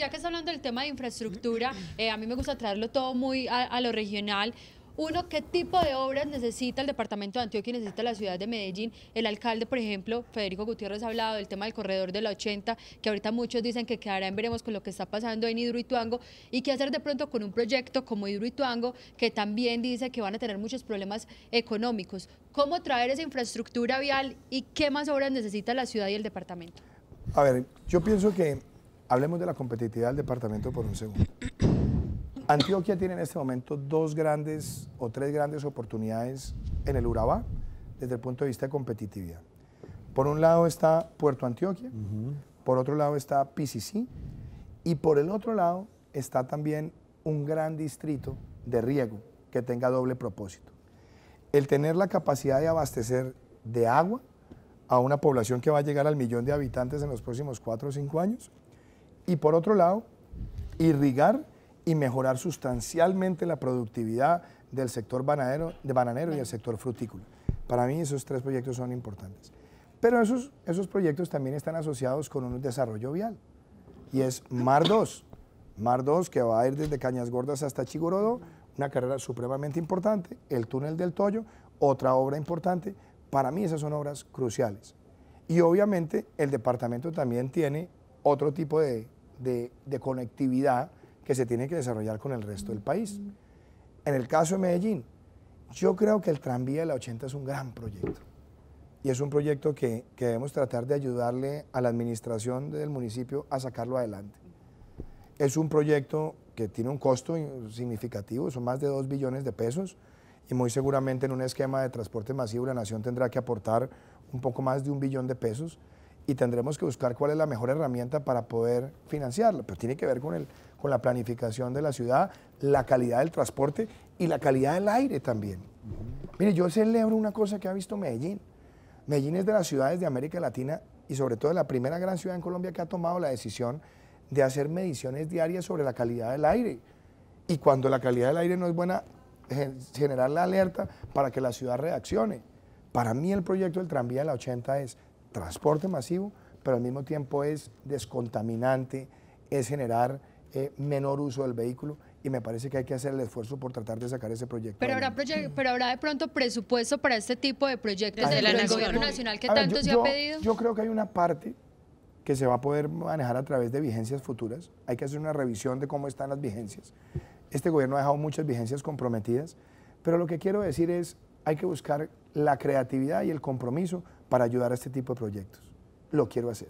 Ya que está hablando del tema de infraestructura, eh, a mí me gusta traerlo todo muy a, lo regional. Uno, ¿qué tipo de obras necesita el departamento de Antioquia y necesita la ciudad de Medellín? El alcalde, por ejemplo, Federico Gutiérrez, ha hablado del tema del corredor de la 80, que ahorita muchos dicen que quedará en veremos con lo que está pasando en Hidroituango. ¿Y qué hacer de pronto con un proyecto como Hidroituango, que también dice que van a tener muchos problemas económicos? ¿Cómo traer esa infraestructura vial y qué más obras necesita la ciudad y el departamento? A ver, yo pienso que Hablemos de la competitividad del departamento por un segundo. Antioquia tiene en este momento dos grandes o tres grandes oportunidades en el Urabá desde el punto de vista de competitividad. Por un lado está Puerto Antioquia, por otro lado está PCC y por el otro lado está también un gran distrito de riego que tenga doble propósito. El tener la capacidad de abastecer de agua a una población que va a llegar al millón de habitantes en los próximos cuatro o cinco años y por otro lado, irrigar y mejorar sustancialmente la productividad del sector bananero, de bananero y el sector frutícola. Para mí esos tres proyectos son importantes. Pero esos, esos proyectos también están asociados con un desarrollo vial. Y es MAR 2. MAR 2 que va a ir desde Cañas Gordas hasta Chigorodó, una carrera supremamente importante. El túnel del Toyo, otra obra importante. Para mí esas son obras cruciales. Y obviamente el departamento también tiene otro tipo de de, conectividad que se tiene que desarrollar con el resto del país. En el caso de Medellín, yo creo que el tranvía de la 80 es un gran proyecto y es un proyecto que, que debemos tratar de ayudarle a la administración del municipio a sacarlo adelante. Es un proyecto que tiene un costo significativo, son más de 2 billones de pesos, y muy seguramente en un esquema de transporte masivo la nación tendrá que aportar un poco más de un billón de pesos y tendremos que buscar cuál es la mejor herramienta para poder financiarlo. Pero tiene que ver con, el, con la planificación de la ciudad, la calidad del transporte y la calidad del aire también. Mire, yo celebro una cosa que ha visto Medellín. Medellín es de las ciudades de América Latina y sobre todo de la primera gran ciudad en Colombia que ha tomado la decisión de hacer mediciones diarias sobre la calidad del aire. Y cuando la calidad del aire no es buena, generar la alerta para que la ciudad reaccione. Para mí el proyecto del tranvía de la 80 es transporte masivo, pero al mismo tiempo es descontaminante, es generar eh, menor uso del vehículo y me parece que hay que hacer el esfuerzo por tratar de sacar ese proyecto. Pero, habrá, pero de pronto presupuesto para este tipo de proyectos del de gobierno nacional que tanto se ha pedido. Yo creo que hay una parte que se va a poder manejar a través de vigencias futuras. Hay que hacer una revisión de cómo están las vigencias. Este gobierno ha dejado muchas vigencias comprometidas, pero lo que quiero decir es, hay que buscar la creatividad y el compromiso para ayudar a este tipo de proyectos. Lo quiero hacer.